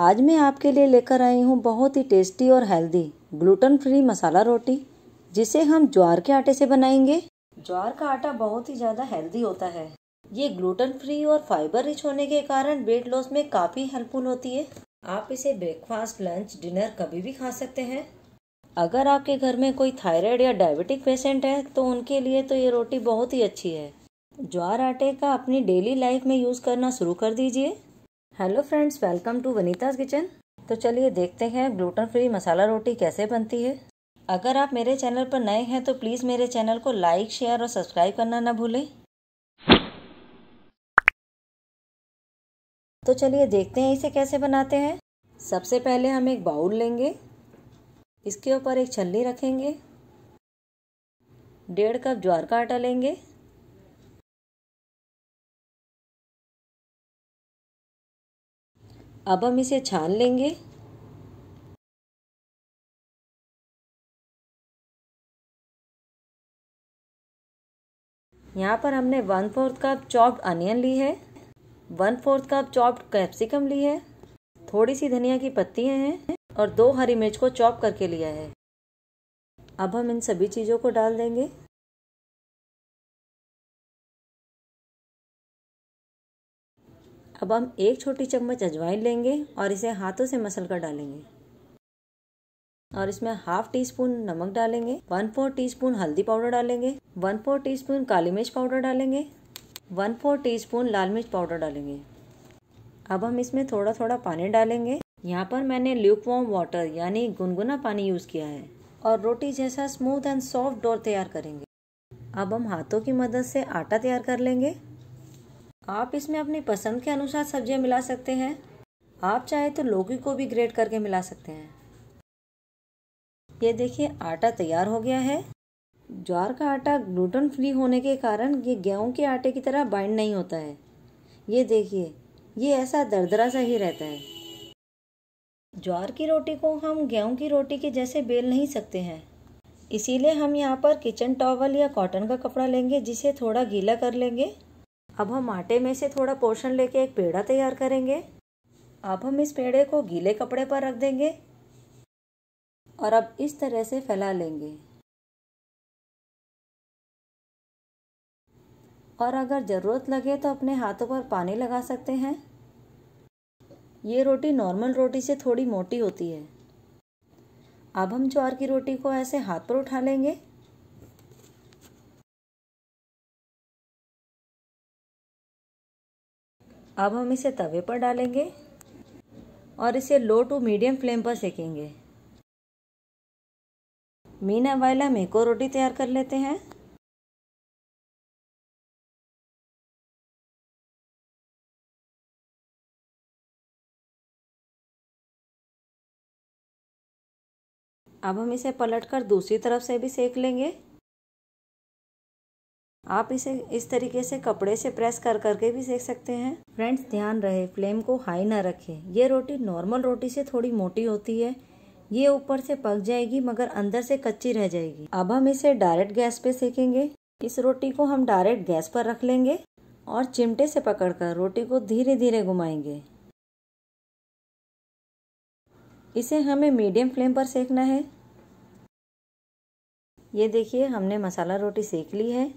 आज मैं आपके लिए लेकर आई हूँ बहुत ही टेस्टी और हेल्दी ग्लूटन फ्री मसाला रोटी जिसे हम ज्वार के आटे से बनाएंगे ज्वार का आटा बहुत ही ज़्यादा हेल्दी होता है ये ग्लूटन फ्री और फाइबर रिच होने के कारण वेट लॉस में काफ़ी हेल्पफुल होती है आप इसे ब्रेकफास्ट लंच डिनर कभी भी खा सकते हैं अगर आपके घर में कोई थायराइड या डायबिटिक पेशेंट है तो उनके लिए तो ये रोटी बहुत ही अच्छी है ज्वार आटे का अपनी डेली लाइफ में यूज़ करना शुरू कर दीजिए hello friends welcome to Vanita's kitchen तो चलिए देखते हैं ग्लूटन फ्री मसाला रोटी कैसे बनती है अगर आप मेरे चैनल पर नए हैं तो प्लीज़ मेरे चैनल को लाइक शेयर और सब्सक्राइब करना ना भूलें तो चलिए देखते हैं इसे कैसे बनाते हैं सबसे पहले हम एक बाउल लेंगे इसके ऊपर एक छलनी रखेंगे डेढ़ कप ज्वार का आटा लेंगे अब हम इसे छान लेंगे यहाँ पर हमने one fourth cup chopped onion ली है one fourth cup chopped capsicum ली है थोड़ी सी धनिया की पत्तियाँ हैं और दो हरी मिर्च को चॉप करके लिया है अब हम इन सभी चीज़ों को डाल देंगे अब हम एक छोटी चम्मच अजवाइन लेंगे और इसे हाथों से मसल कर डालेंगे और इसमें हाफ टी स्पून नमक डालेंगे वन फोर टी स्पून हल्दी पाउडर डालेंगे वन फोर टी स्पून काली मिर्च पाउडर डालेंगे वन फोर टी स्पून लाल मिर्च पाउडर डालेंगे अब हम इसमें थोड़ा थोड़ा पानी डालेंगे यहाँ पर मैंने ल्यूकवॉम वाटर यानी गुनगुना पानी यूज़ किया है और रोटी जैसा स्मूथ एंड सॉफ्ट डोर तैयार करेंगे अब हम हाथों की मदद से आटा तैयार कर लेंगे आप इसमें अपनी पसंद के अनुसार सब्जियां मिला सकते हैं आप चाहे तो लौकी को भी ग्रेट करके मिला सकते हैं ये देखिए आटा तैयार हो गया है ज्वार का आटा ग्लूटन फ्री होने के कारण ये गेहूं के आटे की तरह बाइंड नहीं होता है ये देखिए ये ऐसा दरदरा सा ही रहता है ज्वार की रोटी को हम गेहूं की रोटी के जैसे बेल नहीं सकते हैं इसीलिए हम यहाँ पर किचन टॉवल या कॉटन का कपड़ा लेंगे जिसे थोड़ा गीला कर लेंगे अब हम आटे में से थोड़ा पोर्शन लेके एक पेड़ा तैयार करेंगे अब हम इस पेड़े को गीले कपड़े पर रख देंगे और अब इस तरह से फैला लेंगे और अगर ज़रूरत लगे तो अपने हाथों पर पानी लगा सकते हैं ये रोटी नॉर्मल रोटी से थोड़ी मोटी होती है अब हम ज्वार की रोटी को ऐसे हाथ पर उठा लेंगे अब हम इसे तवे पर डालेंगे और इसे लो टू मीडियम फ्लेम पर सेकेंगे मीना वाइल हम एक और रोटी तैयार कर लेते हैं अब हम इसे पलटकर दूसरी तरफ से भी सेक लेंगे आप इसे इस तरीके से कपड़े से प्रेस कर करके भी सेक सकते हैं फ्रेंड्स ध्यान रहे फ्लेम को हाई ना रखें ये रोटी नॉर्मल रोटी से थोड़ी मोटी होती है ये ऊपर से पक जाएगी मगर अंदर से कच्ची रह जाएगी अब हम इसे डायरेक्ट गैस पे सेकेंगे इस रोटी को हम डायरेक्ट गैस पर रख लेंगे और चिमटे से पकड़कर रोटी को धीरे धीरे घुमाएंगे इसे हमें मीडियम फ्लेम पर सेकना है ये देखिए हमने मसाला रोटी सेक ली है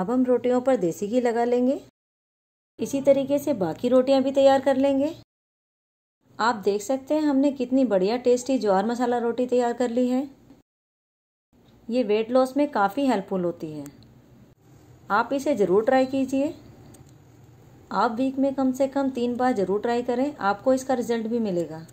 अब हम रोटियों पर देसी घी लगा लेंगे इसी तरीके से बाकी रोटियां भी तैयार कर लेंगे आप देख सकते हैं हमने कितनी बढ़िया टेस्टी ज्वार मसाला रोटी तैयार कर ली है ये वेट लॉस में काफ़ी हेल्पफुल होती है आप इसे ज़रूर ट्राई कीजिए आप वीक में कम से कम तीन बार ज़रूर ट्राई करें आपको इसका रिजल्ट भी मिलेगा